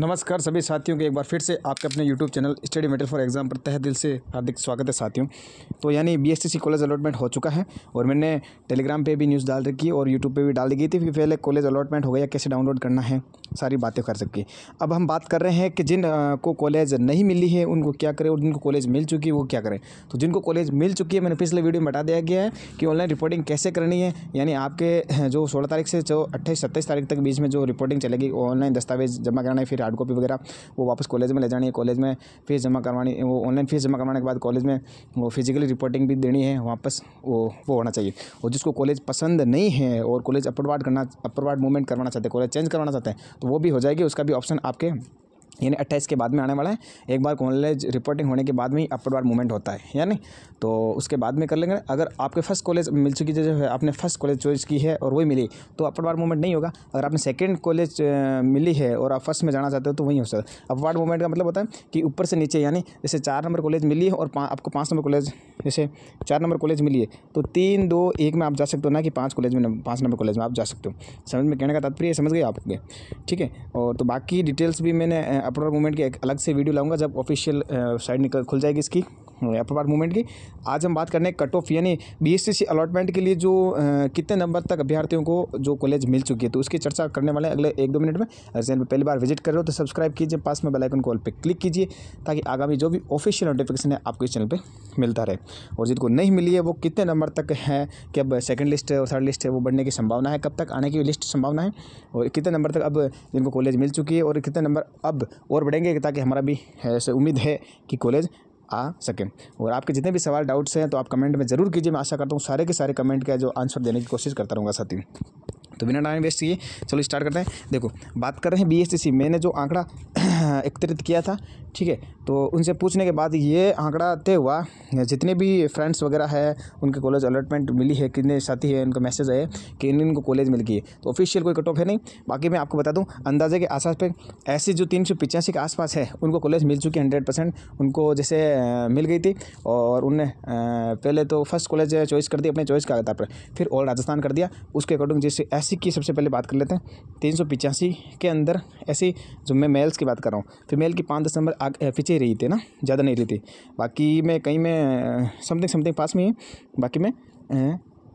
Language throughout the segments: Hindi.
नमस्कार सभी साथियों के एक बार फिर से आपके अपने YouTube channel study matter for exam पर तह दिल से हार्दिक स्वागत है साथियों तो यानी बी एस कॉलेज अलॉटमेंट हो चुका है और मैंने टेलीग्राम पे भी न्यूज़ डाल रखी और यूट्यूब पे भी डाल दी गई थी फिर पहले कॉलेज अलॉटमेंट हो गया कैसे डाउनलोड करना है सारी बातें कर सकती अब हम बात कर रहे हैं कि जिन को कॉलेज नहीं मिली है उनको क्या करें और जिनको कॉलेज मिल चुकी है वो क्या करें तो जिनको कॉलेज मिल चुकी है मैंने पिछले वीडियो में बता दिया गया है कि ऑनलाइन रिपोर्टिंग कैसे करनी है यानी आपके जो सोलह तारीख से जो अट्ठाईस सत्ताईस तारीख तक बीच में जो रिपोर्टिंग चलेगी ऑनलाइन दस्तावेज जमा कराना है फिर हार्ड कॉपी वगैरह वो वापस कॉलेज में ले जानी है कॉलेज में फीस जमा करवानी वो ऑनलाइन फीस जमा करवाने के बाद कॉलेज में वो फिजिकली रिपोर्टिंग भी देनी है वापस वो वो होना चाहिए और जिसको कॉलेज पसंद नहीं है और कॉलेज अपरवार्ड करना अपरवार्ड मूवमेंट करवाना चाहते हैं कॉलेज चेंज करवाना चाहते हैं तो वो भी हो जाएगी उसका भी ऑप्शन आपके यानी अट्ठाईस के बाद में आने वाला है एक बार कॉलेज रिपोर्टिंग होने के बाद में ही अपवर्ड बार मूवमेंट होता है यानी तो उसके बाद में कर लेंगे अगर आपके फर्स्ट कॉलेज मिल चुकी जो है आपने फर्स्ट कॉलेज चॉइस की है और वही मिली तो अपर बार मूवमेंट नहीं होगा अगर आपने सेकेंड कॉलेज मिली है और आप फर्स्ट में जाना चाहते हो तो वहीं हो सकता है अपवर्ड मूवमेंट का मतलब होता है कि ऊपर से नीचे यानी जैसे चार नंबर कॉलेज मिली है और आपको पाँच नंबर कॉलेज में से चार नंबर कॉलेज मिली तो तीन दो एक में आप जा सकते हो ना कि पाँच कॉलेज में पाँच नंबर कॉलेज में आप जा सकते हो समझ में कहने का तात्पर्य समझ गए आप ठीक है और तो बाकी डिटेल्स भी मैंने अपलोड मूवमेंट के एक अलग से वीडियो लाऊंगा जब ऑफिशियल साइट निकल खुल जाएगी इसकी अपर पार्ट मूवमेंट की आज हम बात करने कट ऑफ यानी बीएससी अलॉटमेंट के लिए जो कितने नंबर तक अभ्यर्थियों को जो कॉलेज मिल चुकी है तो उसकी चर्चा करने वाले अगले एक दो मिनट में चैनल पर पहली बार विजिट कर रहे हो तो सब्सक्राइब कीजिए पास में बेलाइकन कॉल पर क्लिक कीजिए ताकि आगामी जो भी ऑफिशियल नोटिफिकेशन है आपको इस चैनल पर मिलता रहे और जिनको नहीं मिली है वो कितने नंबर तक है कि अब सेकेंड लिस्ट और थर्ड लिस्ट है वो बढ़ने की संभावना है कब तक आने की लिस्ट संभावना है और कितने नंबर तक अब जिनको कॉलेज मिल चुकी है और कितने नंबर अब और बढ़ेंगे ताकि हमारा भी ऐसे उम्मीद है कि कॉलेज आ सकें और आपके जितने भी सवाल डाउट्स हैं तो आप कमेंट में ज़रूर कीजिए मैं आशा करता हूँ सारे के सारे कमेंट का जो आंसर देने की कोशिश करता रहूँगा साथी तो बिना टाइम वेस्ट किए चलो स्टार्ट करते हैं देखो बात कर रहे हैं सी मैंने जो आंकड़ा एकत्रित किया था ठीक है तो उनसे पूछने के बाद ये आंकड़ा तय हुआ जितने भी फ्रेंड्स वगैरह है उनके कॉलेज अलॉटमेंट मिली है कितने साथी है उनका मैसेज आए कि इन इनको कॉलेज मिल गई है तो ऑफिशियल कोई कट ऑफ है नहीं बाकी मैं आपको बता दूँ अंदाजे के आसास पे ऐसे जो तीन सौ पिचासी के आसपास है उनको कॉलेज मिल चुकी है हंड्रेड परसेंट उनको जैसे मिल गई थी और उनने पहले तो फर्स्ट कॉलेज चॉइस कर दी अपने चॉइस का आधार पर फिर ऑल राजस्थान कर दिया उसके अकॉर्डिंग जैसे ऐसी की सबसे पहले बात कर लेते हैं तीन के अंदर ऐसी जो मैं मेल्स की बात कर रहा हूँ फीमेल की पाँच दस नंबर पीछे रही थी ना ज़्यादा नहीं रही थी बाकी मैं कहीं में समथिंग समथिंग पास में ही बाकी मैं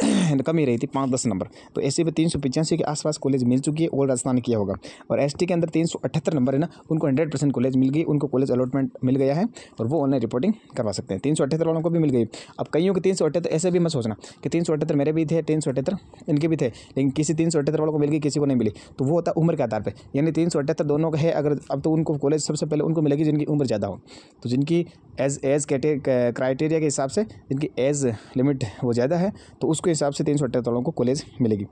कमी रही थी पाँच दस नंबर तो एस में तीन सौ पचासी के आसपास कॉलेज मिल चुकी है और राजस्थान किया होगा और एस के अंदर तीन सौ अठहत्तर नंबर है ना उनको हंड्रेड परसेंट कॉलेज मिल गई उनको कॉलेज अलॉटमेंट मिल गया है और वो ऑनलाइन रिपोर्टिंग करवा सकते हैं तीन सौ अठहत्तर वालों को भी मिल गई अब कईयों के तीन सौ अठहत्तर ऐसे भी मत सोचना कि तीन सौ अठहत्तर मेरे भी थे तीन सौ अठहत्तर इनके भी थे लेकिन किसी तीन सौ अठहत्तर वालों को मिल गई किसी को नहीं मिली तो वो होता उम्र के आधार पर यानी तीन सौ अठहत्तर दोनों का है अगर अब तो उनको कॉलेज सबसे पहले उनको मिलेगी जिनकी उम्र ज़्यादा हो तो जिनकी एज एज क्राइटेरिया के हिसाब से जिनकी एज लिमिट वो ज़्यादा है तो उसको हिसाब से तीन सौ अठहत्तर वालों को कॉलेज मिलेगी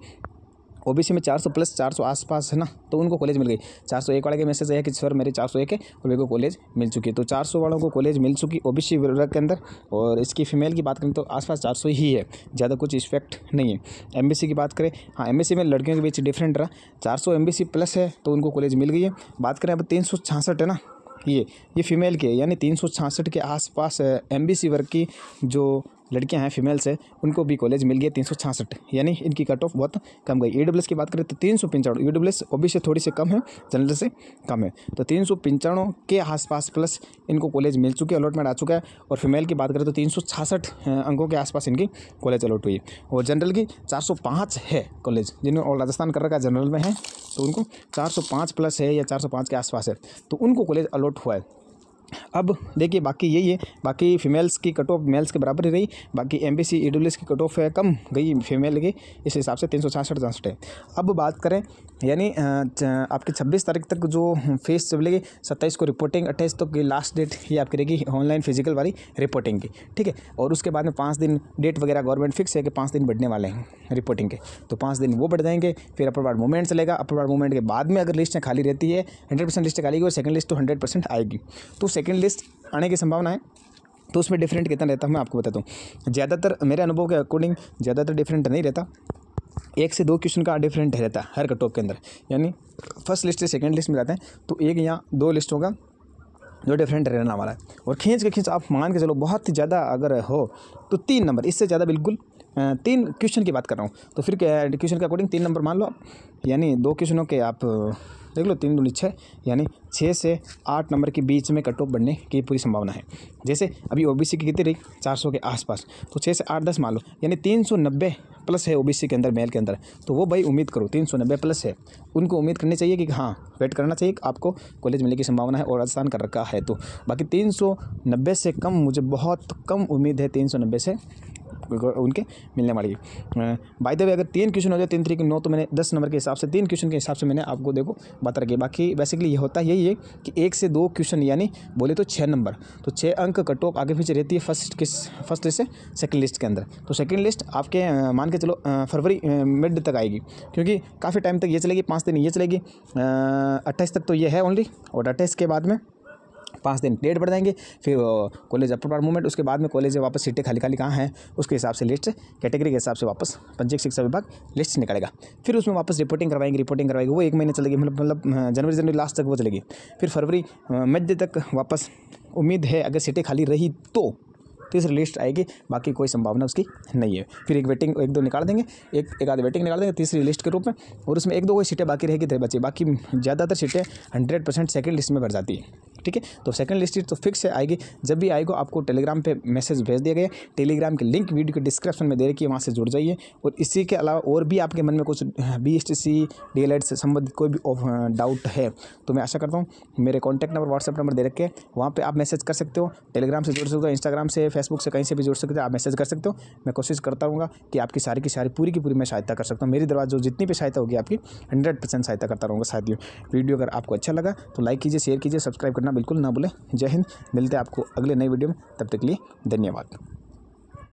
ओबीसी में चार सौ प्लस चार सौ आसपास है ना तो उनको कॉलेज मिल गई चार सौ एक वाले के मैसेज आया कि सर मेरे चार सौ एक है और मेरे को कॉलेज मिल चुकी है तो चार सौ वालों को कॉलेज मिल चुकी ओबीसी वर्ग के अंदर और इसकी फीमेल की बात करें तो आसपास चार सौ ही है ज़्यादा कुछ इफेक्ट नहीं है एम की बात करें हाँ एम में लड़कियों के बीच डिफरेंट रहा चार सौ एम प्लस है तो उनको कॉलेज मिल गई है बात करें अब तीन सौ छाछठ है ना ये ये फीमेल के यानी तीन सौ छाछठ के आसपास एम वर्ग की जो लड़कियां हैं फीमेल्स है उनको भी कॉलेज मिल गया तीन सौ छासठ यानी इनकी कट ऑफ बहुत कम गई ई की बात करें तो तीन सौ पंचानवे ई डब्ल्यू एस से थोड़ी से कम है जनरल से कम है तो तीन सौ पंचानवे के आसपास प्लस इनको कॉलेज मिल चुके अलॉटमेंट आ चुका है और फीमेल की बात करें तो तीन सौ अंकों के आसपास इनकी कॉलेज अलॉट हुई और जनरल की चार सौ पाँच है कॉलेज जिन्होंने और राजस्थान कर रखा जनरल में है तो उनको चार सौ पाँच प्लस है या चार सौ पाँच के आसपास है तो उनको कॉलेज अलॉट हुआ है अब देखिए बाकी यही है बाकी फीमेल्स की कट ऑफ मेल्स के बराबर ही रही बाकी एम बी सी ई की कट ऑफ है कम गई फीमेल की इस हिसाब से तीन सौ छियासठ जासठ है अब बात करें यानी आपकी छब्बीस तारीख तक जो फीस मिलेगी सत्ताईस को रिपोर्टिंग अट्ठाईस तक की लास्ट डेट ये आपकी रहेगी ऑनलाइन फिजिकल वाली रिपोर्टिंग की ठीक है और उसके बाद में पाँच दिन डेट वगैरह गवर्नमेंट फिक्स है कि पाँच दिन बढ़ने वाले हैं रिपोर्टिंग के तो पाँच दिन वो बढ़ जाएंगे फिर अपर वार्ड मूवमेंट चलेगा अपर वार्ड मूवमेंट के बाद में अगर लिस्टें खाली रहती है हंड्रेड परसेंट खाली होगी और सेकंड लिस्ट तो हंड्रेड परसेंट आएगी तो सेकेंड लिस्ट आने की संभावना है तो उसमें डिफरेंट कितना रहता है मैं आपको बता दूँ ज़्यादातर मेरे अनुभव के अकॉर्डिंग ज़्यादातर डिफरेंट नहीं रहता एक से दो क्वेश्चन का डिफरेंट रहता है हर कटॉप के अंदर यानी फर्स्ट लिस्ट से सेकेंड लिस्ट में जाते हैं तो एक या दो लिस्ट होगा जो डिफरेंट रहने वाला है और खींच के खींच आप मान के चलो बहुत ही ज़्यादा अगर हो तो तीन नंबर इससे ज़्यादा बिल्कुल तीन क्वेश्चन की बात कर रहा हूँ तो फिर क्वेश्चन के अकॉर्डिंग तीन नंबर मान लो आप यानी दो क्वेश्चनों के आप देख लो तीन दूनी छः यानी छः से आठ नंबर के बीच में कट ऑफ बढ़ने की पूरी संभावना है जैसे अभी ओबीसी की कितनी रही चार सौ के आसपास तो छः से आठ दस मान लो यानी तीन सौ नब्बे प्लस है ओबीसी के अंदर मेल के अंदर तो वो भाई उम्मीद करो तीन सौ नब्बे प्लस है उनको उम्मीद करनी चाहिए कि हाँ वेट करना चाहिए आपको कॉलेज मिलने की संभावना है और आसान कर रखा है तो बाकी तीन सौ नब्बे से कम मुझे बहुत कम उम्मीद है तीन सौ नब्बे से उनके मिलने वाली है बाई दबे अगर तीन क्वेश्चन हो जाए तीन तरीके नौ तो मैंने दस नंबर के हिसाब से तीन क्वेश्चन के हिसाब से मैंने आपको देखो बता रखी बाकी बेसिकली ये होता यही है कि एक से दो क्वेश्चन यानी बोले तो छः नंबर तो छः अंक कट ऑफ आगे पीछे रहती है फर्स्ट किस फर्स्ट से सेकेंड लिस्ट के अंदर तो सेकेंड लिस्ट आपके मान के चलो फरवरी मिड तक आएगी क्योंकि काफ़ी टाइम तक ये चलेगी पाँच दिन ये चलेगी अट्ठाईस तक तो ये है ओनली और अट्ठाईस के बाद में पाँच दिन डेट बढ़ जाएंगे फिर कॉलेज अपर पार मूवमेंट उसके बाद में कॉलेज वापस सीटें खाली खाली कहाँ हैं उसके हिसाब से लिस्ट कैटेगरी के हिसाब से वापस पंचायत शिक्षा विभाग लिस्ट निकलेगा फिर उसमें वापस रिपोर्टिंग करवाएंगे रिपोर्टिंग करवाएंगे वो एक महीने चलेगी मतलब मतलब जनवरी जनवरी लास्ट तक वो चलेगी फिर फरवरी मध्य तक वापस उम्मीद है अगर सीटें खाली रही तो तीसरी लिस्ट आएगी बाकी कोई संभावना उसकी नहीं है फिर एक वेटिंग एक दो निकाल देंगे एक एक आधे वेटिंग निकाल देंगे तीसरी लिस्ट के रूप में और उसमें एक दो कोई सीटें बाकी रहेगी तेरे तो बच्चे बाकी ज़्यादातर सीटें हंड्रेड परसेंट सेकेंड लिस्ट में भर जाती है ठीक है तो सेकंड लिस्ट तो फिक्स है आएगी जब भी आएगा आपको टेलीग्राम पर मैसेज भेज दिया गया टेलीग्राम की लिंक वीडियो के डिस्क्रिप्शन में दे रखिए वहाँ से जुड़ जाइए और इसी के अलावा और भी आपके मन में कुछ B S T C D L से संबंधित कोई भी डाउट हाँ, है तो मैं आशा करता हूँ मेरे कॉन्टैक्ट नंबर व्हाट्सअप नंबर दे रखे वहाँ पर आप मैसेज कर सकते हो टेलीग्राम से जुड़ सकते हो इंस्टाग्राम से फेसबुक से कहीं से भी जुड़ सकते हो आप मैसेज कर सकते हो मैं कोशिश करता हूँ कि आपकी सारी की सारी पूरी की पूरी मैं सहायता कर सकता हूँ मेरी दरवाज़ जो जितनी भी सहायता होगी आपकी हंड्रेड परसेंट सहायता करता रहूँगा साथियों वीडियो अगर आपको अच्छा लगा तो लाइक कीजिए शेयर कीजिए सब्सक्राइब करना बिल्कुल ना भूलें जय हिंद मिलते हैं आपको अगले नए वीडियो में तब तक के लिए धन्यवाद